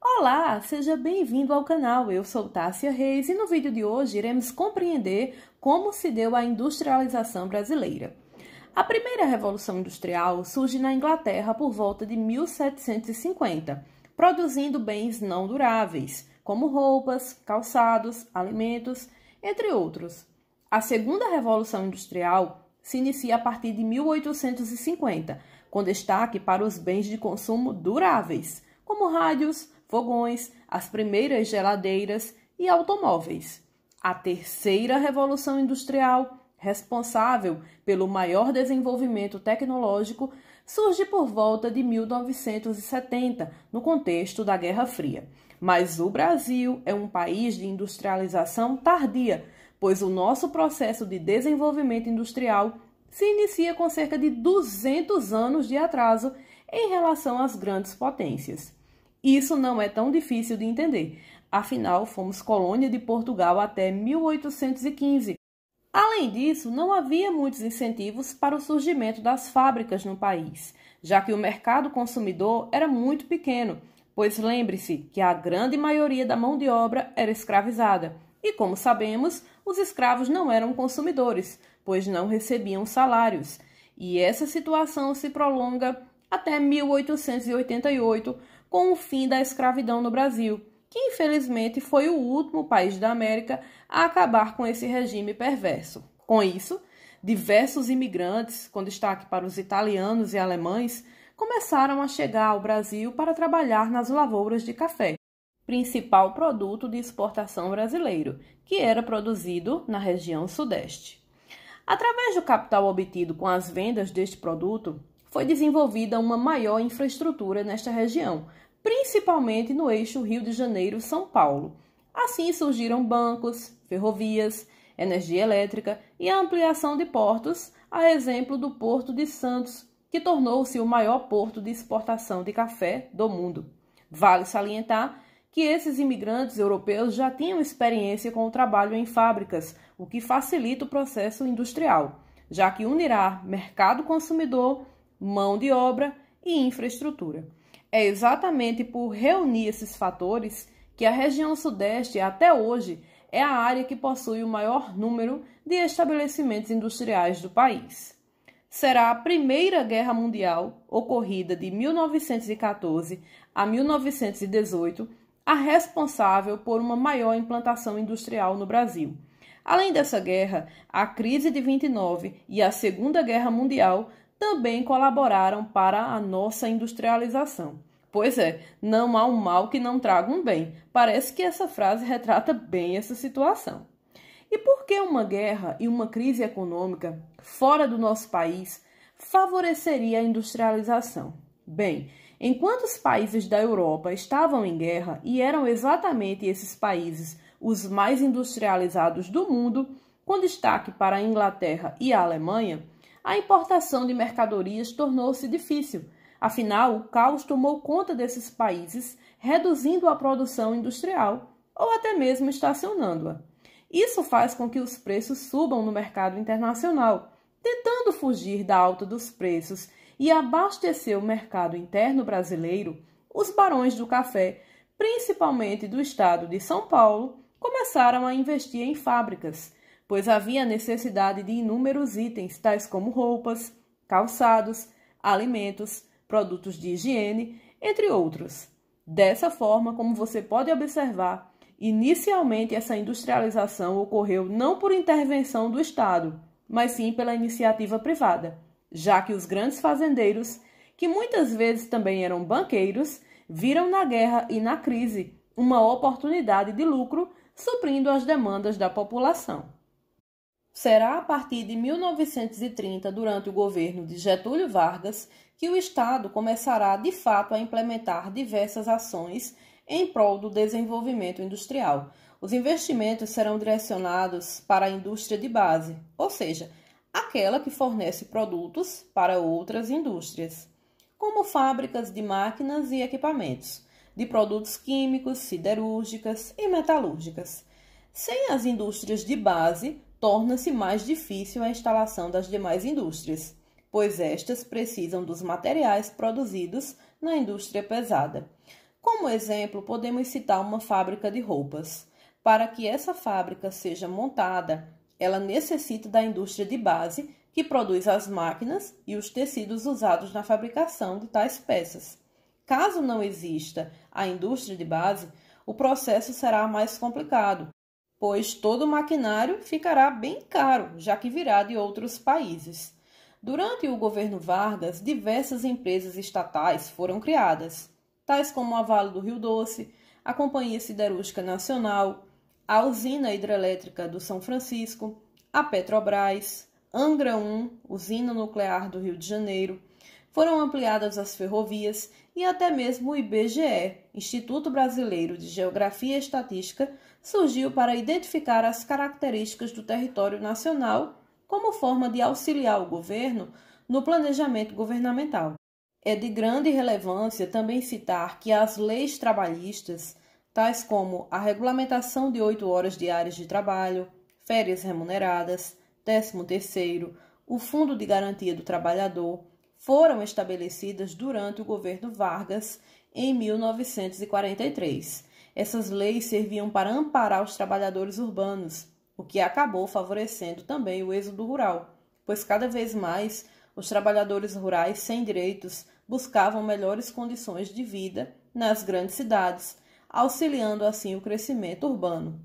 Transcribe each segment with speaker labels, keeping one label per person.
Speaker 1: Olá, seja bem-vindo ao canal. Eu sou Tássia Reis e no vídeo de hoje iremos compreender como se deu a industrialização brasileira. A primeira revolução industrial surge na Inglaterra por volta de 1750, produzindo bens não duráveis, como roupas, calçados, alimentos, entre outros. A segunda revolução industrial se inicia a partir de 1850, com destaque para os bens de consumo duráveis, como rádios, fogões, as primeiras geladeiras e automóveis. A terceira revolução industrial, responsável pelo maior desenvolvimento tecnológico, surge por volta de 1970, no contexto da Guerra Fria. Mas o Brasil é um país de industrialização tardia, pois o nosso processo de desenvolvimento industrial se inicia com cerca de 200 anos de atraso em relação às grandes potências. Isso não é tão difícil de entender. Afinal, fomos colônia de Portugal até 1815. Além disso, não havia muitos incentivos para o surgimento das fábricas no país, já que o mercado consumidor era muito pequeno, pois lembre-se que a grande maioria da mão de obra era escravizada. E como sabemos, os escravos não eram consumidores, pois não recebiam salários. E essa situação se prolonga até 1888, com o fim da escravidão no Brasil, que infelizmente foi o último país da América a acabar com esse regime perverso. Com isso, diversos imigrantes, com destaque para os italianos e alemães, começaram a chegar ao Brasil para trabalhar nas lavouras de café, principal produto de exportação brasileiro, que era produzido na região Sudeste. Através do capital obtido com as vendas deste produto, foi desenvolvida uma maior infraestrutura nesta região, principalmente no eixo Rio de Janeiro-São Paulo. Assim surgiram bancos, ferrovias, energia elétrica e a ampliação de portos, a exemplo do Porto de Santos, que tornou-se o maior porto de exportação de café do mundo. Vale salientar que esses imigrantes europeus já tinham experiência com o trabalho em fábricas, o que facilita o processo industrial, já que unirá mercado consumidor mão de obra e infraestrutura. É exatamente por reunir esses fatores que a região Sudeste, até hoje, é a área que possui o maior número de estabelecimentos industriais do país. Será a primeira guerra mundial, ocorrida de 1914 a 1918, a responsável por uma maior implantação industrial no Brasil. Além dessa guerra, a crise de 29 e a Segunda Guerra Mundial também colaboraram para a nossa industrialização. Pois é, não há um mal que não traga um bem. Parece que essa frase retrata bem essa situação. E por que uma guerra e uma crise econômica fora do nosso país favoreceria a industrialização? Bem, enquanto os países da Europa estavam em guerra e eram exatamente esses países os mais industrializados do mundo, com destaque para a Inglaterra e a Alemanha, a importação de mercadorias tornou-se difícil. Afinal, o caos tomou conta desses países, reduzindo a produção industrial ou até mesmo estacionando-a. Isso faz com que os preços subam no mercado internacional, tentando fugir da alta dos preços e abastecer o mercado interno brasileiro. Os barões do café, principalmente do estado de São Paulo, começaram a investir em fábricas pois havia necessidade de inúmeros itens, tais como roupas, calçados, alimentos, produtos de higiene, entre outros. Dessa forma, como você pode observar, inicialmente essa industrialização ocorreu não por intervenção do Estado, mas sim pela iniciativa privada, já que os grandes fazendeiros, que muitas vezes também eram banqueiros, viram na guerra e na crise uma oportunidade de lucro, suprindo as demandas da população. Será a partir de 1930, durante o governo de Getúlio Vargas, que o Estado começará de fato a implementar diversas ações em prol do desenvolvimento industrial. Os investimentos serão direcionados para a indústria de base, ou seja, aquela que fornece produtos para outras indústrias, como fábricas de máquinas e equipamentos, de produtos químicos, siderúrgicas e metalúrgicas. Sem as indústrias de base, torna-se mais difícil a instalação das demais indústrias, pois estas precisam dos materiais produzidos na indústria pesada. Como exemplo, podemos citar uma fábrica de roupas. Para que essa fábrica seja montada, ela necessita da indústria de base que produz as máquinas e os tecidos usados na fabricação de tais peças. Caso não exista a indústria de base, o processo será mais complicado, pois todo o maquinário ficará bem caro, já que virá de outros países. Durante o governo Vargas, diversas empresas estatais foram criadas, tais como a Vale do Rio Doce, a Companhia Siderúrgica Nacional, a Usina Hidrelétrica do São Francisco, a Petrobras, Angra 1, Usina Nuclear do Rio de Janeiro, foram ampliadas as ferrovias e até mesmo o IBGE, Instituto Brasileiro de Geografia e Estatística, surgiu para identificar as características do território nacional como forma de auxiliar o governo no planejamento governamental. É de grande relevância também citar que as leis trabalhistas, tais como a regulamentação de oito horas diárias de trabalho, férias remuneradas, décimo terceiro, o Fundo de Garantia do Trabalhador, foram estabelecidas durante o governo Vargas em 1943 essas leis serviam para amparar os trabalhadores urbanos, o que acabou favorecendo também o êxodo rural, pois cada vez mais os trabalhadores rurais sem direitos buscavam melhores condições de vida nas grandes cidades, auxiliando assim o crescimento urbano.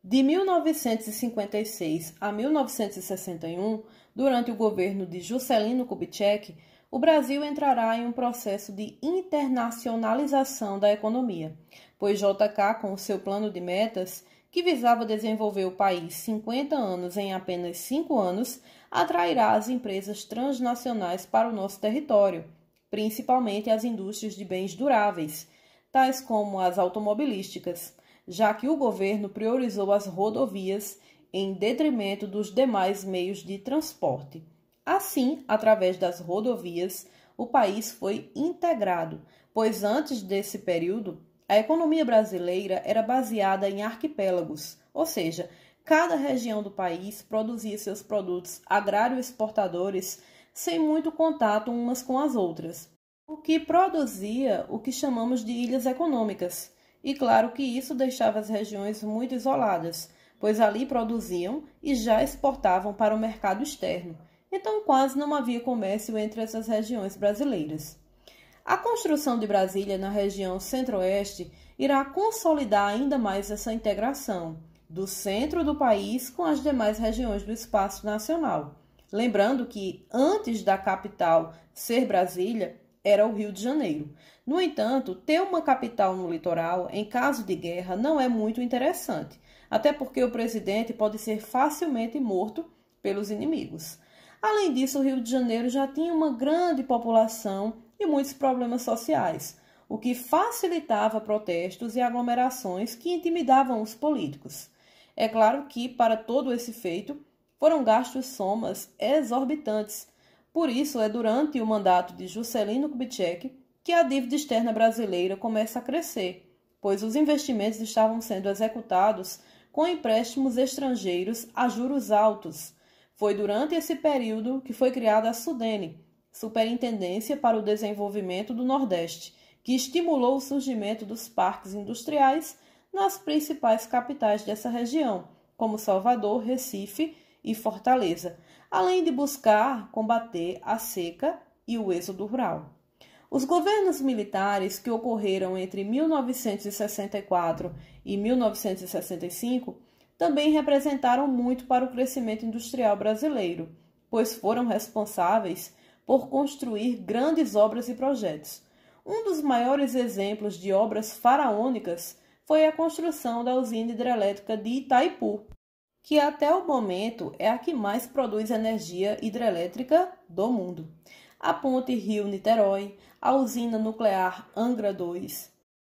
Speaker 1: De 1956 a 1961, durante o governo de Juscelino Kubitschek, o Brasil entrará em um processo de internacionalização da economia, pois JK, com o seu plano de metas, que visava desenvolver o país 50 anos em apenas 5 anos, atrairá as empresas transnacionais para o nosso território, principalmente as indústrias de bens duráveis, tais como as automobilísticas, já que o governo priorizou as rodovias em detrimento dos demais meios de transporte. Assim, através das rodovias, o país foi integrado, pois antes desse período, a economia brasileira era baseada em arquipélagos, ou seja, cada região do país produzia seus produtos agrário-exportadores sem muito contato umas com as outras, o que produzia o que chamamos de ilhas econômicas. E claro que isso deixava as regiões muito isoladas, pois ali produziam e já exportavam para o mercado externo então quase não havia comércio entre essas regiões brasileiras. A construção de Brasília na região centro-oeste irá consolidar ainda mais essa integração do centro do país com as demais regiões do espaço nacional. Lembrando que antes da capital ser Brasília, era o Rio de Janeiro. No entanto, ter uma capital no litoral, em caso de guerra, não é muito interessante, até porque o presidente pode ser facilmente morto pelos inimigos. Além disso, o Rio de Janeiro já tinha uma grande população e muitos problemas sociais, o que facilitava protestos e aglomerações que intimidavam os políticos. É claro que, para todo esse feito, foram gastos somas exorbitantes. Por isso, é durante o mandato de Juscelino Kubitschek que a dívida externa brasileira começa a crescer, pois os investimentos estavam sendo executados com empréstimos estrangeiros a juros altos foi durante esse período que foi criada a SUDENE, Superintendência para o Desenvolvimento do Nordeste, que estimulou o surgimento dos parques industriais nas principais capitais dessa região, como Salvador, Recife e Fortaleza, além de buscar combater a seca e o êxodo rural. Os governos militares que ocorreram entre 1964 e 1965 também representaram muito para o crescimento industrial brasileiro, pois foram responsáveis por construir grandes obras e projetos. Um dos maiores exemplos de obras faraônicas foi a construção da usina hidrelétrica de Itaipu, que até o momento é a que mais produz energia hidrelétrica do mundo. A ponte Rio-Niterói, a usina nuclear Angra 2,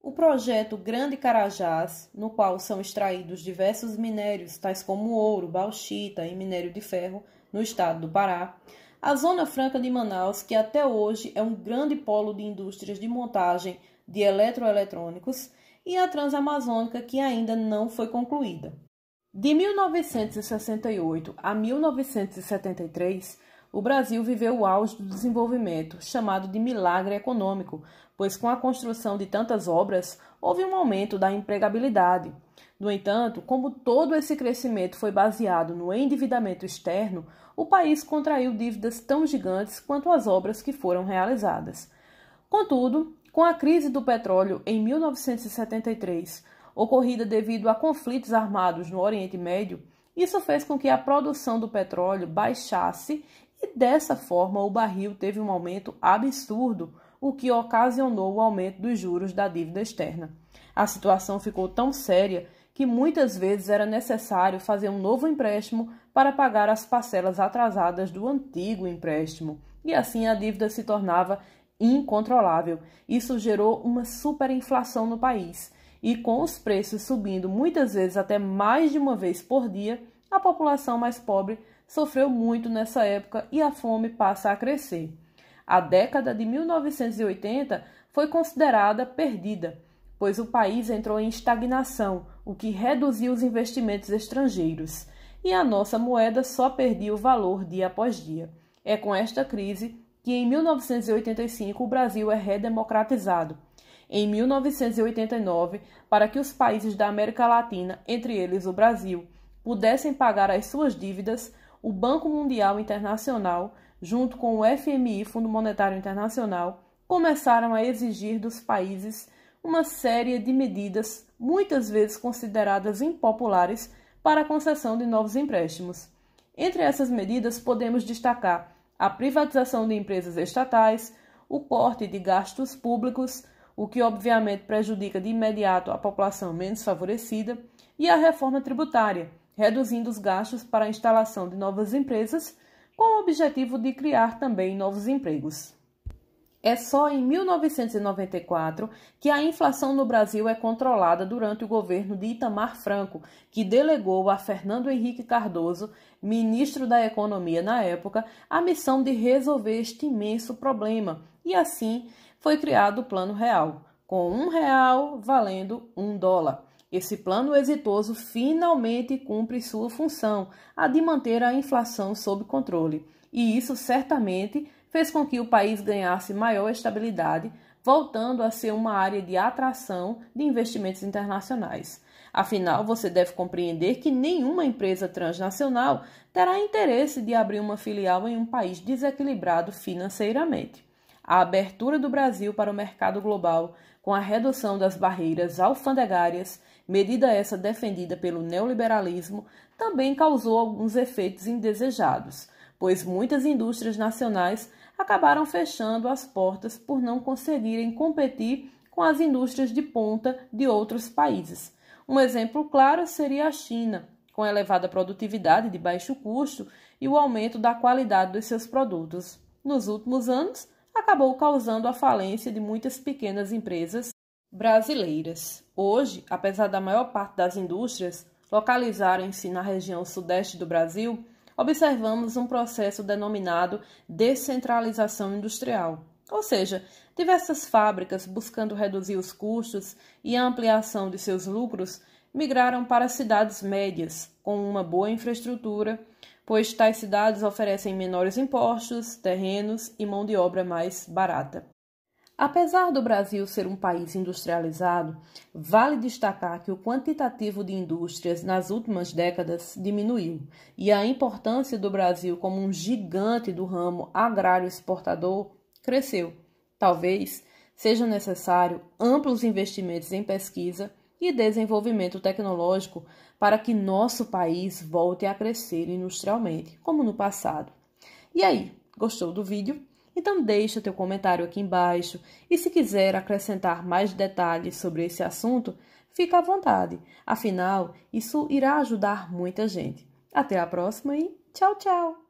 Speaker 1: o projeto Grande Carajás, no qual são extraídos diversos minérios, tais como ouro, bauxita e minério de ferro, no estado do Pará, a Zona Franca de Manaus, que até hoje é um grande polo de indústrias de montagem de eletroeletrônicos, e a Transamazônica, que ainda não foi concluída. De 1968 a 1973, o Brasil viveu o auge do desenvolvimento, chamado de milagre econômico, pois com a construção de tantas obras houve um aumento da empregabilidade. No entanto, como todo esse crescimento foi baseado no endividamento externo, o país contraiu dívidas tão gigantes quanto as obras que foram realizadas. Contudo, com a crise do petróleo em 1973, ocorrida devido a conflitos armados no Oriente Médio, isso fez com que a produção do petróleo baixasse e dessa forma, o barril teve um aumento absurdo, o que ocasionou o aumento dos juros da dívida externa. A situação ficou tão séria que muitas vezes era necessário fazer um novo empréstimo para pagar as parcelas atrasadas do antigo empréstimo, e assim a dívida se tornava incontrolável. Isso gerou uma superinflação no país, e com os preços subindo muitas vezes até mais de uma vez por dia, a população mais pobre sofreu muito nessa época e a fome passa a crescer. A década de 1980 foi considerada perdida, pois o país entrou em estagnação, o que reduziu os investimentos estrangeiros, e a nossa moeda só perdia o valor dia após dia. É com esta crise que em 1985 o Brasil é redemocratizado. Em 1989, para que os países da América Latina, entre eles o Brasil, pudessem pagar as suas dívidas, o Banco Mundial Internacional, junto com o FMI, Fundo Monetário Internacional, começaram a exigir dos países uma série de medidas, muitas vezes consideradas impopulares, para a concessão de novos empréstimos. Entre essas medidas, podemos destacar a privatização de empresas estatais, o corte de gastos públicos, o que obviamente prejudica de imediato a população menos favorecida, e a reforma tributária reduzindo os gastos para a instalação de novas empresas, com o objetivo de criar também novos empregos. É só em 1994 que a inflação no Brasil é controlada durante o governo de Itamar Franco, que delegou a Fernando Henrique Cardoso, ministro da Economia na época, a missão de resolver este imenso problema. E assim foi criado o Plano Real, com um real valendo um dólar. Esse plano exitoso finalmente cumpre sua função, a de manter a inflação sob controle, e isso certamente fez com que o país ganhasse maior estabilidade, voltando a ser uma área de atração de investimentos internacionais. Afinal, você deve compreender que nenhuma empresa transnacional terá interesse de abrir uma filial em um país desequilibrado financeiramente. A abertura do Brasil para o mercado global, com a redução das barreiras alfandegárias medida essa defendida pelo neoliberalismo, também causou alguns efeitos indesejados, pois muitas indústrias nacionais acabaram fechando as portas por não conseguirem competir com as indústrias de ponta de outros países. Um exemplo claro seria a China, com elevada produtividade de baixo custo e o aumento da qualidade dos seus produtos. Nos últimos anos, acabou causando a falência de muitas pequenas empresas brasileiras. Hoje, apesar da maior parte das indústrias localizarem-se na região sudeste do Brasil, observamos um processo denominado descentralização industrial, ou seja, diversas fábricas buscando reduzir os custos e a ampliação de seus lucros migraram para cidades médias com uma boa infraestrutura, pois tais cidades oferecem menores impostos, terrenos e mão de obra mais barata. Apesar do Brasil ser um país industrializado, vale destacar que o quantitativo de indústrias nas últimas décadas diminuiu e a importância do Brasil como um gigante do ramo agrário exportador cresceu. Talvez seja necessário amplos investimentos em pesquisa e desenvolvimento tecnológico para que nosso país volte a crescer industrialmente, como no passado. E aí, gostou do vídeo? Então deixa teu comentário aqui embaixo e se quiser acrescentar mais detalhes sobre esse assunto, fica à vontade. Afinal, isso irá ajudar muita gente. Até a próxima e tchau, tchau!